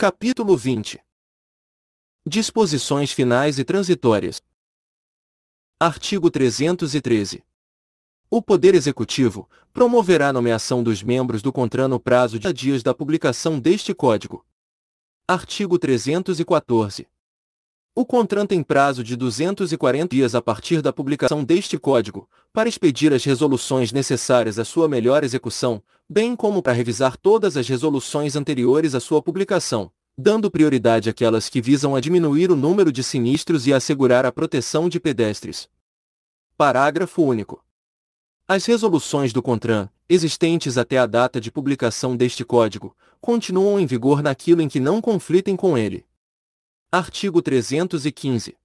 Capítulo 20 Disposições finais e transitórias. Artigo 313. O Poder Executivo promoverá a nomeação dos membros do CONTRAN no prazo de dias da publicação deste Código. Artigo 314. O CONTRAN tem prazo de 240 dias a partir da publicação deste código, para expedir as resoluções necessárias à sua melhor execução, bem como para revisar todas as resoluções anteriores à sua publicação, dando prioridade àquelas que visam a diminuir o número de sinistros e assegurar a proteção de pedestres. Parágrafo único. As resoluções do CONTRAN, existentes até a data de publicação deste código, continuam em vigor naquilo em que não conflitem com ele. Artigo 315.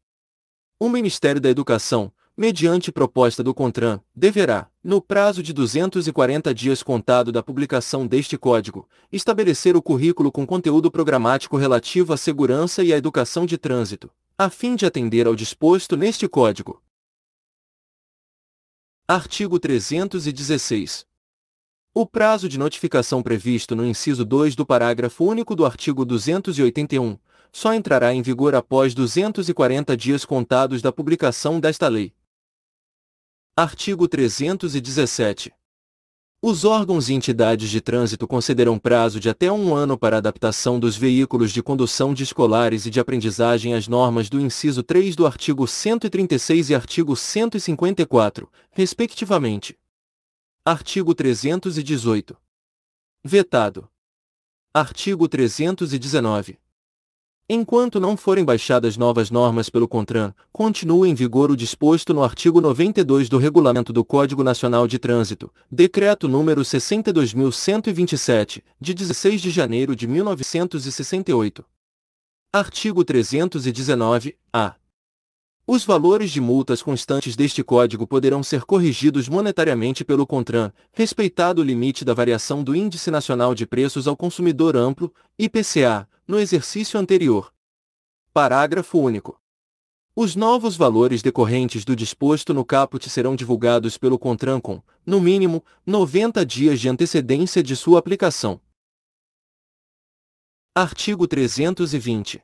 O Ministério da Educação, mediante proposta do CONTRAN, deverá, no prazo de 240 dias contado da publicação deste Código, estabelecer o currículo com conteúdo programático relativo à segurança e à educação de trânsito, a fim de atender ao disposto neste Código. Artigo 316. O prazo de notificação previsto no inciso 2 do parágrafo único do artigo 281 só entrará em vigor após 240 dias contados da publicação desta lei. Artigo 317. Os órgãos e entidades de trânsito concederão prazo de até um ano para adaptação dos veículos de condução de escolares e de aprendizagem às normas do inciso 3 do artigo 136 e artigo 154, respectivamente. Artigo 318. Vetado. Artigo 319. Enquanto não forem baixadas novas normas pelo CONTRAN, continua em vigor o disposto no artigo 92 do Regulamento do Código Nacional de Trânsito, Decreto nº 62.127, de 16 de janeiro de 1968. Artigo 319, a. Os valores de multas constantes deste código poderão ser corrigidos monetariamente pelo CONTRAN, respeitado o limite da variação do Índice Nacional de Preços ao Consumidor Amplo, IPCA, no exercício anterior. Parágrafo único. Os novos valores decorrentes do disposto no caput serão divulgados pelo CONTRAN com, no mínimo, 90 dias de antecedência de sua aplicação. Artigo 320.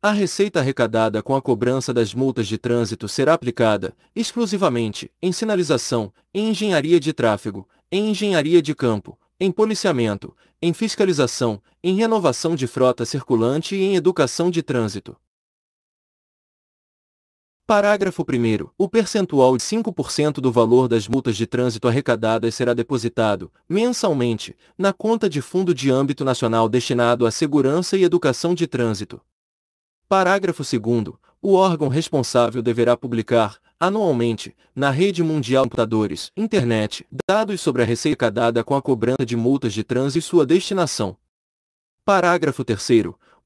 A receita arrecadada com a cobrança das multas de trânsito será aplicada, exclusivamente, em sinalização, em engenharia de tráfego, em engenharia de campo, em policiamento, em fiscalização, em renovação de frota circulante e em educação de trânsito. Parágrafo 1. O percentual de 5% do valor das multas de trânsito arrecadadas será depositado, mensalmente, na conta de fundo de âmbito nacional destinado à segurança e educação de trânsito. Parágrafo 2. O órgão responsável deverá publicar, anualmente, na rede mundial de computadores, internet, dados sobre a receita arrecadada com a cobrança de multas de trânsito e sua destinação. Parágrafo 3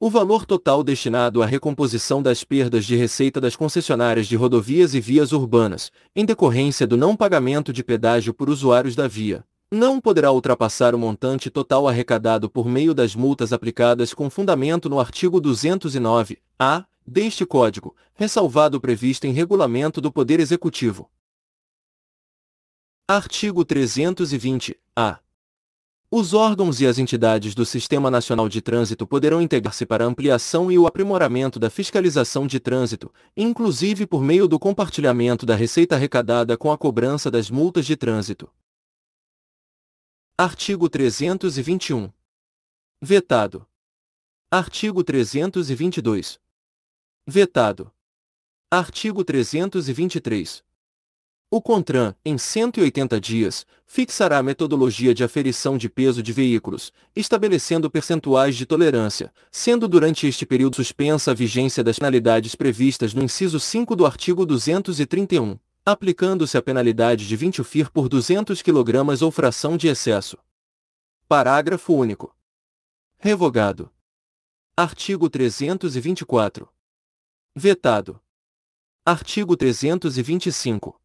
o valor total destinado à recomposição das perdas de receita das concessionárias de rodovias e vias urbanas, em decorrência do não pagamento de pedágio por usuários da via, não poderá ultrapassar o montante total arrecadado por meio das multas aplicadas com fundamento no artigo 209-A deste Código, ressalvado o previsto em regulamento do Poder Executivo. Artigo 320, a. Os órgãos e as entidades do Sistema Nacional de Trânsito poderão integrar-se para ampliação e o aprimoramento da fiscalização de trânsito, inclusive por meio do compartilhamento da receita arrecadada com a cobrança das multas de trânsito. Artigo 321. Vetado. Artigo 322. Vetado. Artigo 323. O CONTRAN, em 180 dias, fixará a metodologia de aferição de peso de veículos, estabelecendo percentuais de tolerância, sendo durante este período suspensa a vigência das penalidades previstas no inciso 5 do artigo 231, aplicando-se a penalidade de 20 FIR por 200 kg ou fração de excesso. Parágrafo único. Revogado. Artigo 324. Vetado. Artigo 325.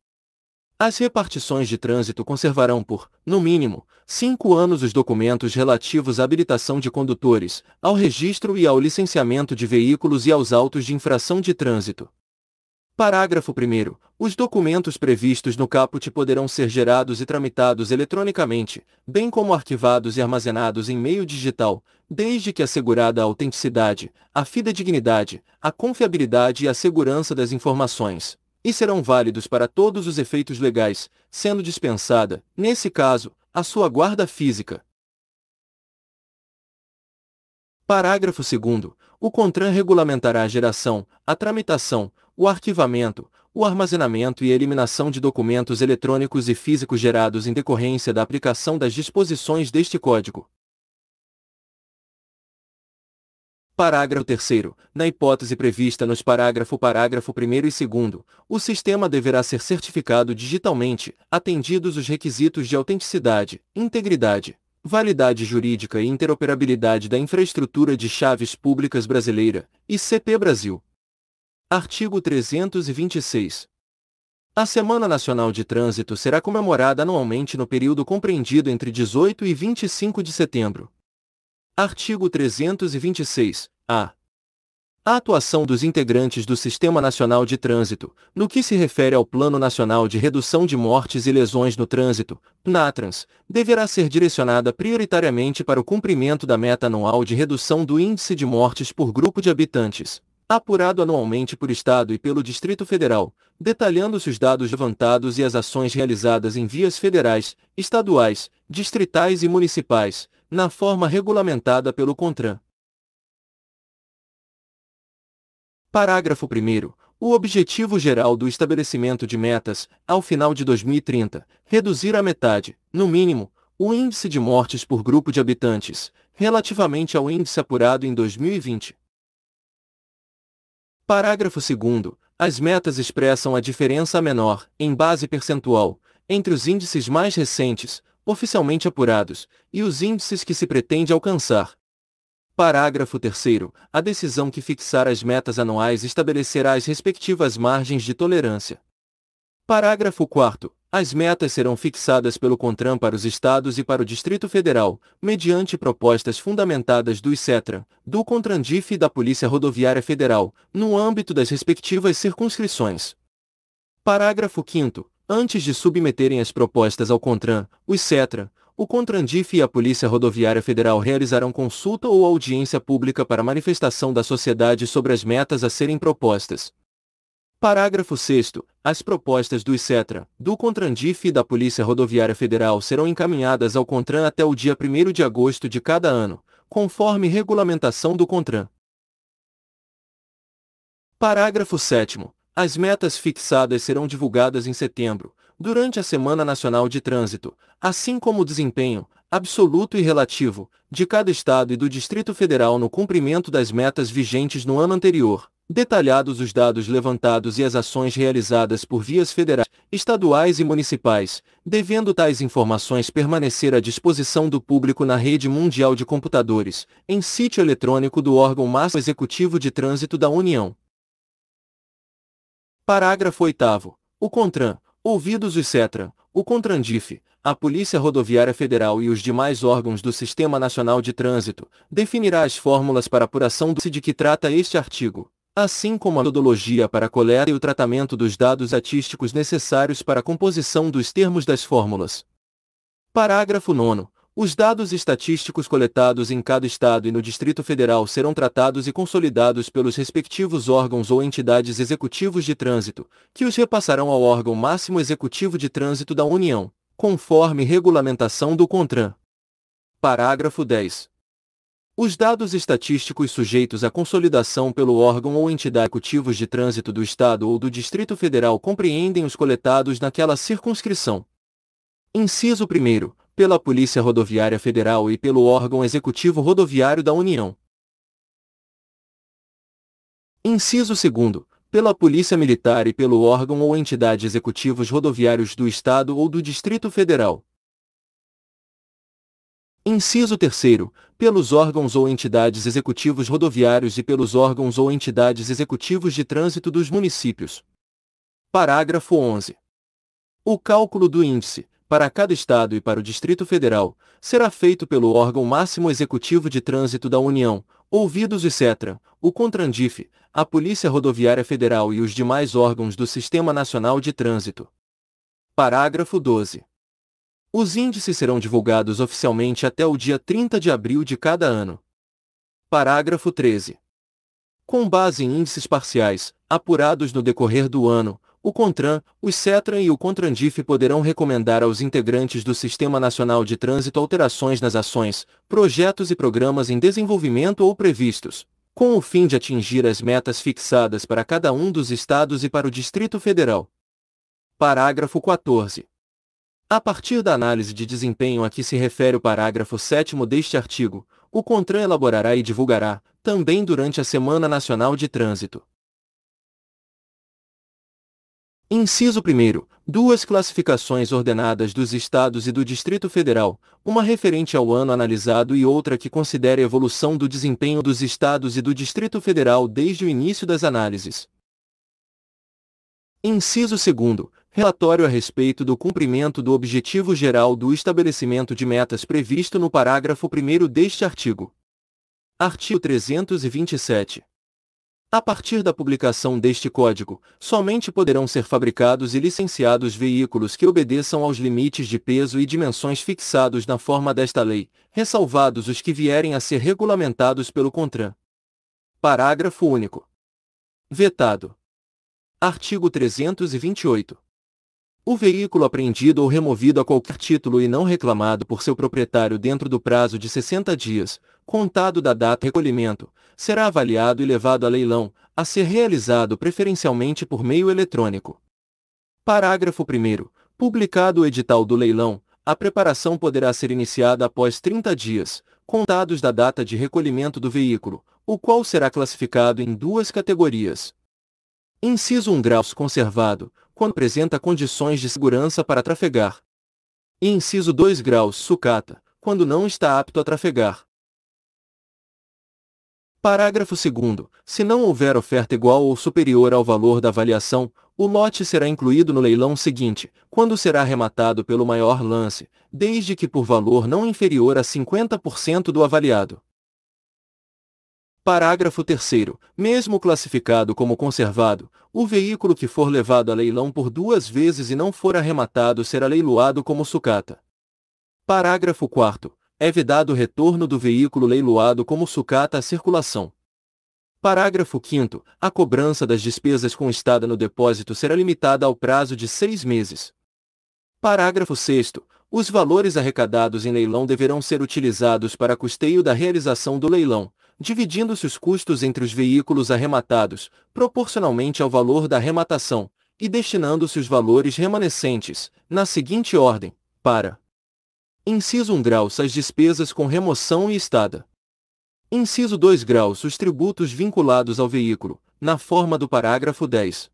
As repartições de trânsito conservarão por, no mínimo, cinco anos os documentos relativos à habilitação de condutores, ao registro e ao licenciamento de veículos e aos autos de infração de trânsito. Parágrafo 1. Os documentos previstos no caput poderão ser gerados e tramitados eletronicamente, bem como arquivados e armazenados em meio digital, desde que assegurada a autenticidade, a fidedignidade, a confiabilidade e a segurança das informações, e serão válidos para todos os efeitos legais, sendo dispensada, nesse caso, a sua guarda física. Parágrafo 2. O CONTRAN regulamentará a geração, a tramitação, o arquivamento, o armazenamento e a eliminação de documentos eletrônicos e físicos gerados em decorrência da aplicação das disposições deste Código. Parágrafo 3. Na hipótese prevista nos parágrafo parágrafo 1 e 2, o sistema deverá ser certificado digitalmente, atendidos os requisitos de autenticidade, integridade, validade jurídica e interoperabilidade da infraestrutura de chaves públicas brasileira, ICP Brasil. Artigo 326. A Semana Nacional de Trânsito será comemorada anualmente no período compreendido entre 18 e 25 de setembro. Artigo 326. A. A atuação dos integrantes do Sistema Nacional de Trânsito, no que se refere ao Plano Nacional de Redução de Mortes e Lesões no Trânsito, PNATRANS, deverá ser direcionada prioritariamente para o cumprimento da meta anual de redução do índice de mortes por grupo de habitantes, apurado anualmente por Estado e pelo Distrito Federal, detalhando-se os dados levantados e as ações realizadas em vias federais, estaduais, distritais e municipais, na forma regulamentada pelo CONTRAN. Parágrafo 1. O objetivo geral do estabelecimento de metas, ao final de 2030, reduzir à metade, no mínimo, o índice de mortes por grupo de habitantes, relativamente ao índice apurado em 2020. Parágrafo 2. As metas expressam a diferença menor, em base percentual, entre os índices mais recentes, oficialmente apurados, e os índices que se pretende alcançar. Parágrafo 3. A decisão que fixar as metas anuais estabelecerá as respectivas margens de tolerância. Parágrafo 4. As metas serão fixadas pelo CONTRAN para os estados e para o Distrito Federal, mediante propostas fundamentadas do ICETRA, do CONTRANDIF e da Polícia Rodoviária Federal, no âmbito das respectivas circunscrições. Parágrafo 5 Antes de submeterem as propostas ao CONTRAN, o ICETRA, o CONTRANDIF e a Polícia Rodoviária Federal realizarão consulta ou audiência pública para manifestação da sociedade sobre as metas a serem propostas. Parágrafo 6 As propostas do ICETRA, do CONTRANDIF e da Polícia Rodoviária Federal serão encaminhadas ao CONTRAN até o dia 1 de agosto de cada ano, conforme regulamentação do CONTRAN. Parágrafo 7 As metas fixadas serão divulgadas em setembro, durante a Semana Nacional de Trânsito, assim como o desempenho, absoluto e relativo, de cada estado e do Distrito Federal no cumprimento das metas vigentes no ano anterior, detalhados os dados levantados e as ações realizadas por vias federais, estaduais e municipais, devendo tais informações permanecer à disposição do público na rede mundial de computadores, em sítio eletrônico do órgão máximo executivo de trânsito da União. Parágrafo 8 O CONTRAN, ouvidos etc., CETRAN, o CONTRANDIF, a Polícia Rodoviária Federal e os demais órgãos do Sistema Nacional de Trânsito, definirá as fórmulas para apuração do de que trata este artigo assim como a metodologia para a coleta e o tratamento dos dados estatísticos necessários para a composição dos termos das fórmulas. Parágrafo 9. Os dados estatísticos coletados em cada estado e no Distrito Federal serão tratados e consolidados pelos respectivos órgãos ou entidades executivos de trânsito, que os repassarão ao órgão máximo executivo de trânsito da União, conforme regulamentação do CONTRAN. Parágrafo 10. Os dados estatísticos sujeitos à consolidação pelo órgão ou entidade executivos de trânsito do Estado ou do Distrito Federal compreendem os coletados naquela circunscrição. Inciso 1. Pela Polícia Rodoviária Federal e pelo órgão executivo rodoviário da União. Inciso 2. Pela Polícia Militar e pelo órgão ou entidade executivos rodoviários do Estado ou do Distrito Federal. Inciso 3. Pelos órgãos ou entidades executivos rodoviários e pelos órgãos ou entidades executivos de trânsito dos municípios. Parágrafo 11. O cálculo do índice, para cada Estado e para o Distrito Federal, será feito pelo órgão máximo executivo de trânsito da União, ouvidos etc., o Contrandife, a Polícia Rodoviária Federal e os demais órgãos do Sistema Nacional de Trânsito. Parágrafo 12. Os índices serão divulgados oficialmente até o dia 30 de abril de cada ano. Parágrafo 13. Com base em índices parciais, apurados no decorrer do ano, o CONTRAN, o CETRAN e o CONTRANDIF poderão recomendar aos integrantes do Sistema Nacional de Trânsito alterações nas ações, projetos e programas em desenvolvimento ou previstos, com o fim de atingir as metas fixadas para cada um dos estados e para o Distrito Federal. Parágrafo 14. A partir da análise de desempenho a que se refere o parágrafo 7 deste artigo, o CONTRAN elaborará e divulgará, também durante a Semana Nacional de Trânsito. Inciso 1. Duas classificações ordenadas dos Estados e do Distrito Federal, uma referente ao ano analisado e outra que considere a evolução do desempenho dos Estados e do Distrito Federal desde o início das análises. Inciso 2. Relatório a respeito do cumprimento do objetivo geral do estabelecimento de metas previsto no parágrafo 1 deste artigo. Artigo 327. A partir da publicação deste código, somente poderão ser fabricados e licenciados veículos que obedeçam aos limites de peso e dimensões fixados na forma desta lei, ressalvados os que vierem a ser regulamentados pelo CONTRAN. Parágrafo único. Vetado. Artigo 328. O veículo apreendido ou removido a qualquer título e não reclamado por seu proprietário dentro do prazo de 60 dias, contado da data de recolhimento, será avaliado e levado a leilão, a ser realizado preferencialmente por meio eletrônico. Parágrafo 1. Publicado o edital do leilão, a preparação poderá ser iniciada após 30 dias, contados da data de recolhimento do veículo, o qual será classificado em duas categorias. Inciso 1 Graus conservado, quando apresenta condições de segurança para trafegar. E inciso 2 graus sucata, quando não está apto a trafegar. Parágrafo 2. Se não houver oferta igual ou superior ao valor da avaliação, o lote será incluído no leilão seguinte, quando será arrematado pelo maior lance, desde que por valor não inferior a 50% do avaliado. Parágrafo 3. Mesmo classificado como conservado, o veículo que for levado a leilão por duas vezes e não for arrematado será leiloado como sucata. Parágrafo 4. É vedado o retorno do veículo leiloado como sucata à circulação. Parágrafo 5. A cobrança das despesas com estada no depósito será limitada ao prazo de seis meses. Parágrafo 6. Os valores arrecadados em leilão deverão ser utilizados para custeio da realização do leilão, dividindo-se os custos entre os veículos arrematados, proporcionalmente ao valor da arrematação, e destinando-se os valores remanescentes, na seguinte ordem, para Inciso 1 graus as despesas com remoção e estada. Inciso 2 graus os tributos vinculados ao veículo, na forma do parágrafo 10.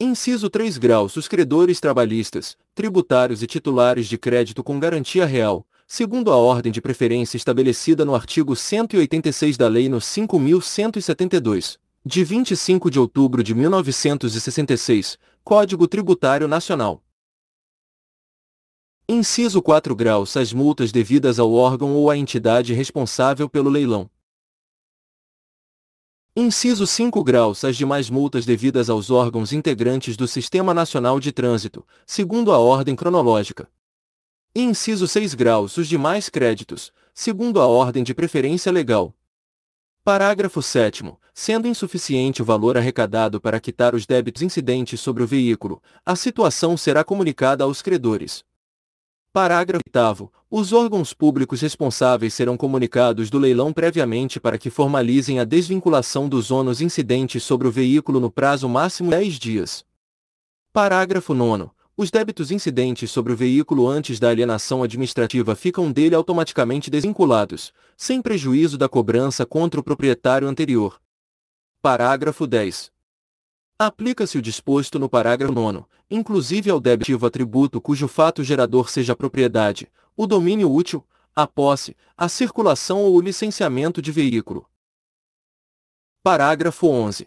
Inciso 3 graus os credores trabalhistas, tributários e titulares de crédito com garantia real, segundo a ordem de preferência estabelecida no artigo 186 da Lei no 5172, de 25 de outubro de 1966, Código Tributário Nacional. Inciso 4 graus as multas devidas ao órgão ou à entidade responsável pelo leilão. Inciso 5 graus as demais multas devidas aos órgãos integrantes do Sistema Nacional de Trânsito, segundo a ordem cronológica, inciso 6 graus os demais créditos, segundo a ordem de preferência legal. Parágrafo 7 Sendo insuficiente o valor arrecadado para quitar os débitos incidentes sobre o veículo, a situação será comunicada aos credores. Parágrafo 8 Os órgãos públicos responsáveis serão comunicados do leilão previamente para que formalizem a desvinculação dos ônus incidentes sobre o veículo no prazo máximo de 10 dias. Parágrafo 9 os débitos incidentes sobre o veículo antes da alienação administrativa ficam dele automaticamente desvinculados, sem prejuízo da cobrança contra o proprietário anterior. Parágrafo 10. Aplica-se o disposto no parágrafo 9, inclusive ao débito atributo cujo fato gerador seja a propriedade, o domínio útil, a posse, a circulação ou o licenciamento de veículo. Parágrafo 11.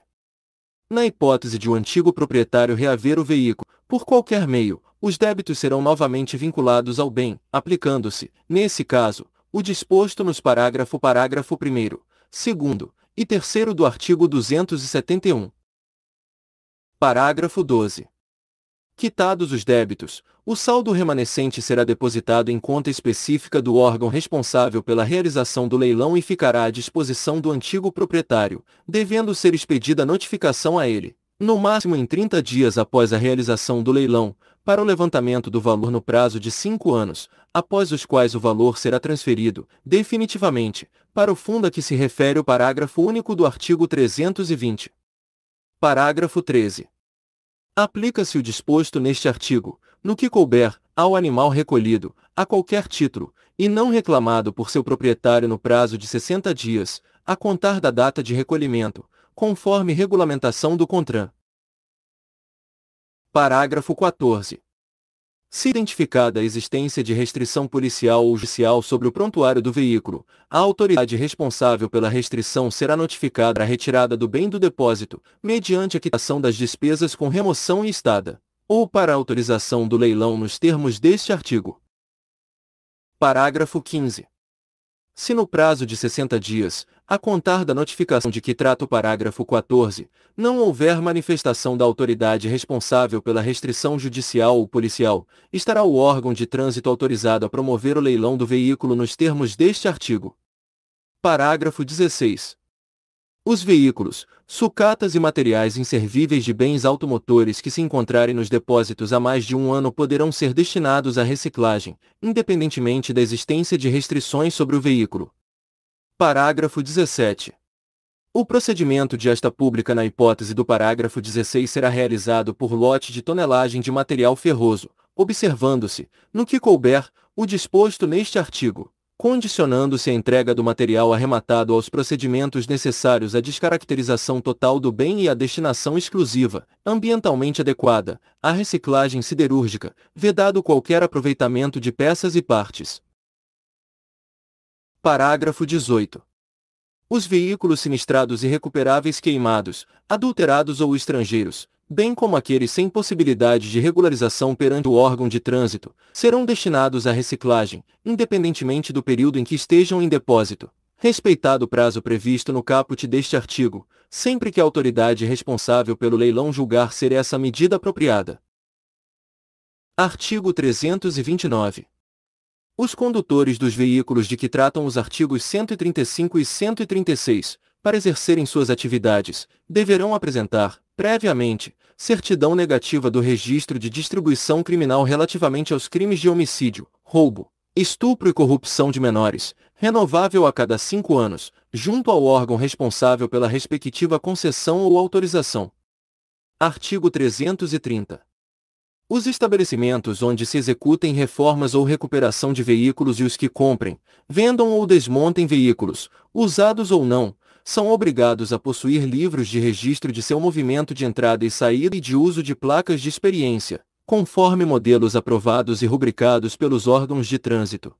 Na hipótese de o um antigo proprietário reaver o veículo, por qualquer meio, os débitos serão novamente vinculados ao bem, aplicando-se, nesse caso, o disposto nos parágrafo parágrafo 1 segundo e terceiro do artigo 271. Parágrafo 12. Quitados os débitos, o saldo remanescente será depositado em conta específica do órgão responsável pela realização do leilão e ficará à disposição do antigo proprietário, devendo ser expedida notificação a ele, no máximo em 30 dias após a realização do leilão, para o levantamento do valor no prazo de 5 anos, após os quais o valor será transferido, definitivamente, para o fundo a que se refere o parágrafo único do artigo 320. Parágrafo 13. Aplica-se o disposto neste artigo, no que couber, ao animal recolhido, a qualquer título, e não reclamado por seu proprietário no prazo de 60 dias, a contar da data de recolhimento, conforme regulamentação do CONTRAN. Parágrafo 14. Se identificada a existência de restrição policial ou judicial sobre o prontuário do veículo, a autoridade responsável pela restrição será notificada a retirada do bem do depósito, mediante a quitação das despesas com remoção e estada, ou para autorização do leilão nos termos deste artigo. Parágrafo 15. Se no prazo de 60 dias, a contar da notificação de que trata o parágrafo 14, não houver manifestação da autoridade responsável pela restrição judicial ou policial, estará o órgão de trânsito autorizado a promover o leilão do veículo nos termos deste artigo. Parágrafo 16. Os veículos, sucatas e materiais inservíveis de bens automotores que se encontrarem nos depósitos há mais de um ano poderão ser destinados à reciclagem, independentemente da existência de restrições sobre o veículo. Parágrafo 17. O procedimento de esta pública na hipótese do parágrafo 16 será realizado por lote de tonelagem de material ferroso, observando-se, no que couber, o disposto neste artigo, condicionando-se a entrega do material arrematado aos procedimentos necessários à descaracterização total do bem e à destinação exclusiva, ambientalmente adequada, à reciclagem siderúrgica, vedado qualquer aproveitamento de peças e partes. Parágrafo 18. Os veículos sinistrados e recuperáveis queimados, adulterados ou estrangeiros, bem como aqueles sem possibilidade de regularização perante o órgão de trânsito, serão destinados à reciclagem, independentemente do período em que estejam em depósito, respeitado o prazo previsto no caput deste artigo, sempre que a autoridade responsável pelo leilão julgar ser essa medida apropriada. Artigo 329 os condutores dos veículos de que tratam os artigos 135 e 136, para exercerem suas atividades, deverão apresentar, previamente, certidão negativa do registro de distribuição criminal relativamente aos crimes de homicídio, roubo, estupro e corrupção de menores, renovável a cada cinco anos, junto ao órgão responsável pela respectiva concessão ou autorização. Artigo 330. Os estabelecimentos onde se executem reformas ou recuperação de veículos e os que comprem, vendam ou desmontem veículos, usados ou não, são obrigados a possuir livros de registro de seu movimento de entrada e saída e de uso de placas de experiência, conforme modelos aprovados e rubricados pelos órgãos de trânsito.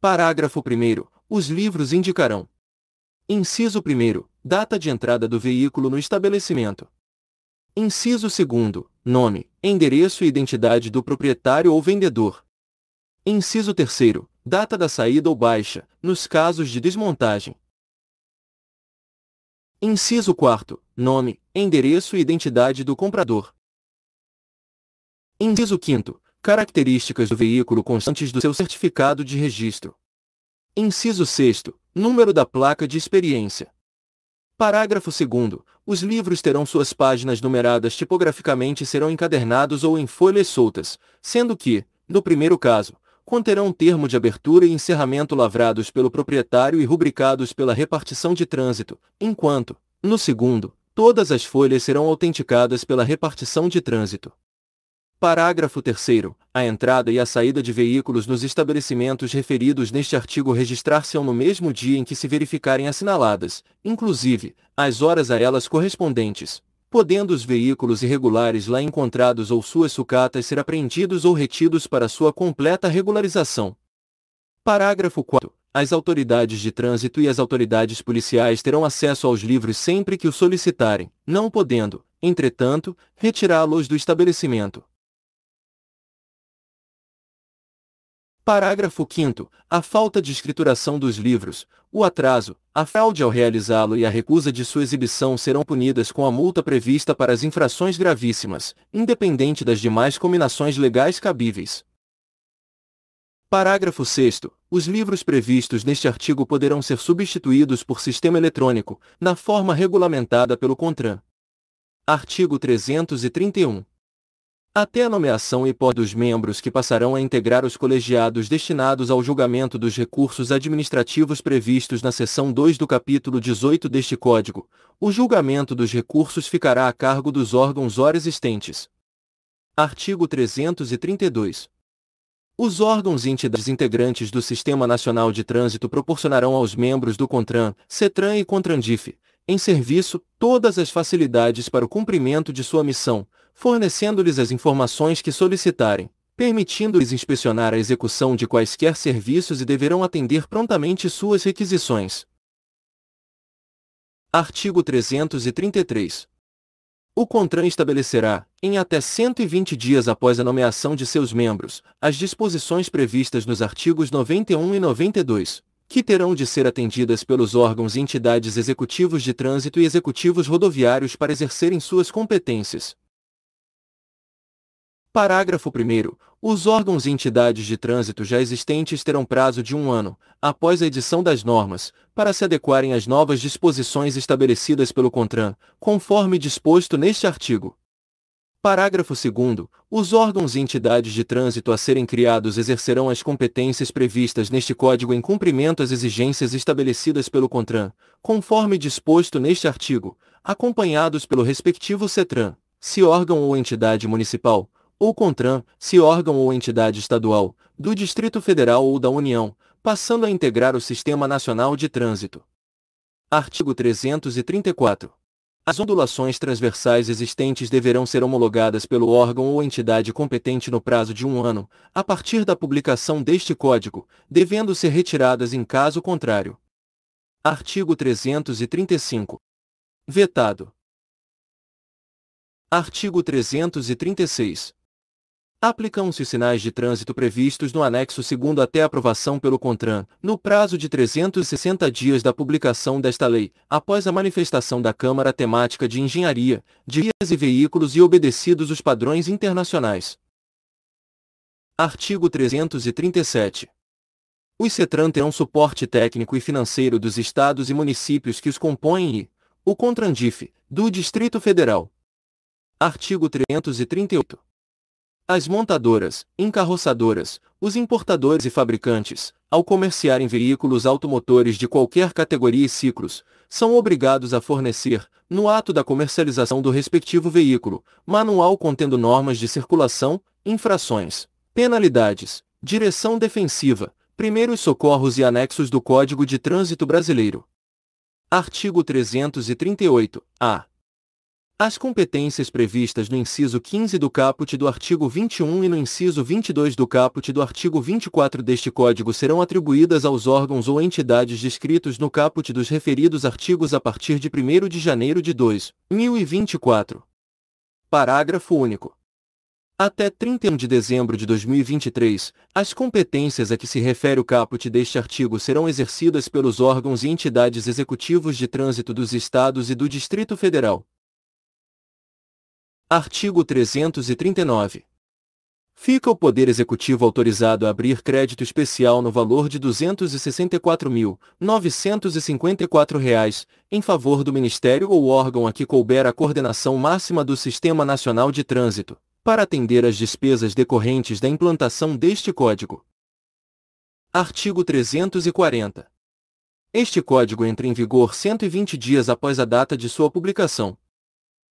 Parágrafo 1. Os livros indicarão: Inciso 1. Data de entrada do veículo no estabelecimento. Inciso 2. Nome, endereço e identidade do proprietário ou vendedor. Inciso 3. Data da saída ou baixa, nos casos de desmontagem. Inciso 4. Nome, endereço e identidade do comprador. Inciso 5. Características do veículo constantes do seu certificado de registro. Inciso 6. Número da placa de experiência. Parágrafo 2. Os livros terão suas páginas numeradas tipograficamente e serão encadernados ou em folhas soltas, sendo que, no primeiro caso, conterão termo de abertura e encerramento lavrados pelo proprietário e rubricados pela repartição de trânsito, enquanto, no segundo, todas as folhas serão autenticadas pela repartição de trânsito. Parágrafo 3 A entrada e a saída de veículos nos estabelecimentos referidos neste artigo registrar-se-ão no mesmo dia em que se verificarem assinaladas, inclusive, as horas a elas correspondentes, podendo os veículos irregulares lá encontrados ou suas sucatas ser apreendidos ou retidos para sua completa regularização. Parágrafo 4 As autoridades de trânsito e as autoridades policiais terão acesso aos livros sempre que o solicitarem, não podendo, entretanto, retirá-los do estabelecimento Parágrafo 5 A falta de escrituração dos livros, o atraso, a fraude ao realizá-lo e a recusa de sua exibição serão punidas com a multa prevista para as infrações gravíssimas, independente das demais combinações legais cabíveis. Parágrafo 6 Os livros previstos neste artigo poderão ser substituídos por sistema eletrônico, na forma regulamentada pelo CONTRAN. Artigo 331 até a nomeação e pó dos membros que passarão a integrar os colegiados destinados ao julgamento dos recursos administrativos previstos na seção 2 do capítulo 18 deste Código, o julgamento dos recursos ficará a cargo dos órgãos ora existentes. Artigo 332. Os órgãos e entidades integrantes do Sistema Nacional de Trânsito proporcionarão aos membros do CONTRAN, CETRAN e CONTRANDIF, em serviço, todas as facilidades para o cumprimento de sua missão, fornecendo-lhes as informações que solicitarem, permitindo-lhes inspecionar a execução de quaisquer serviços e deverão atender prontamente suas requisições. Artigo 333. O CONTRAN estabelecerá, em até 120 dias após a nomeação de seus membros, as disposições previstas nos artigos 91 e 92, que terão de ser atendidas pelos órgãos e entidades executivos de trânsito e executivos rodoviários para exercerem suas competências, Parágrafo 1. Os órgãos e entidades de trânsito já existentes terão prazo de um ano, após a edição das normas, para se adequarem às novas disposições estabelecidas pelo CONTRAN, conforme disposto neste artigo. Parágrafo 2. Os órgãos e entidades de trânsito a serem criados exercerão as competências previstas neste Código em cumprimento às exigências estabelecidas pelo CONTRAN, conforme disposto neste artigo, acompanhados pelo respectivo CETRAN, se órgão ou entidade municipal, ou CONTRAN, se órgão ou entidade estadual, do Distrito Federal ou da União, passando a integrar o Sistema Nacional de Trânsito. Artigo 334. As ondulações transversais existentes deverão ser homologadas pelo órgão ou entidade competente no prazo de um ano, a partir da publicação deste Código, devendo ser retiradas em caso contrário. Artigo 335. Vetado. Artigo 336. Aplicam-se sinais de trânsito previstos no anexo 2 até aprovação pelo CONTRAN, no prazo de 360 dias da publicação desta lei, após a manifestação da Câmara Temática de Engenharia, de Vias e Veículos e obedecidos os padrões internacionais. Artigo 337. Os CETRAN terão suporte técnico e financeiro dos estados e municípios que os compõem e, o CONTRANDIF, do Distrito Federal. Artigo 338. As montadoras, encarroçadoras, os importadores e fabricantes, ao comerciarem veículos automotores de qualquer categoria e ciclos, são obrigados a fornecer, no ato da comercialização do respectivo veículo, manual contendo normas de circulação, infrações, penalidades, direção defensiva, primeiros socorros e anexos do Código de Trânsito Brasileiro. Artigo 338. A. As competências previstas no inciso 15 do caput do artigo 21 e no inciso 22 do caput do artigo 24 deste Código serão atribuídas aos órgãos ou entidades descritos no caput dos referidos artigos a partir de 1 de janeiro de 2024. Parágrafo único. Até 31 de dezembro de 2023, as competências a que se refere o caput deste artigo serão exercidas pelos órgãos e entidades executivos de trânsito dos estados e do Distrito Federal Artigo 339. Fica o Poder Executivo autorizado a abrir crédito especial no valor de R$ 264.954, em favor do Ministério ou órgão a que couber a coordenação máxima do Sistema Nacional de Trânsito, para atender às despesas decorrentes da implantação deste Código. Artigo 340. Este Código entra em vigor 120 dias após a data de sua publicação,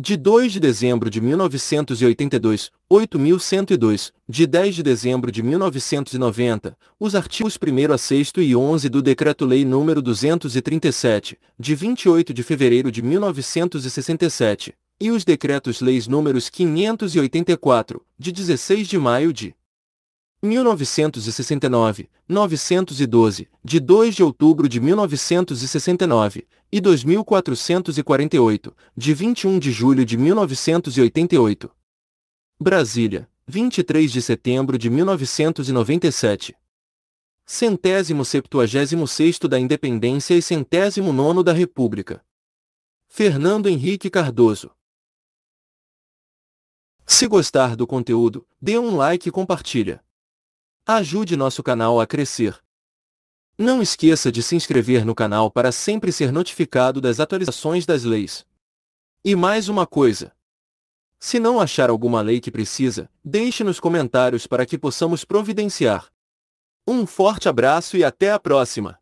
de 2 de dezembro de 1982, 8102, de 10 de dezembro de 1990, os artigos 1 a 6 e 11 do Decreto-Lei nº 237, de 28 de fevereiro de 1967, e os decretos-leis números 584, de 16 de maio de 1969, 912, de 2 de outubro de 1969, e 2448, de 21 de julho de 1988. Brasília, 23 de setembro de 1997. Centésimo septuagésimo sexto da Independência e centésimo nono da República. Fernando Henrique Cardoso. Se gostar do conteúdo, dê um like e compartilha. Ajude nosso canal a crescer. Não esqueça de se inscrever no canal para sempre ser notificado das atualizações das leis. E mais uma coisa. Se não achar alguma lei que precisa, deixe nos comentários para que possamos providenciar. Um forte abraço e até a próxima!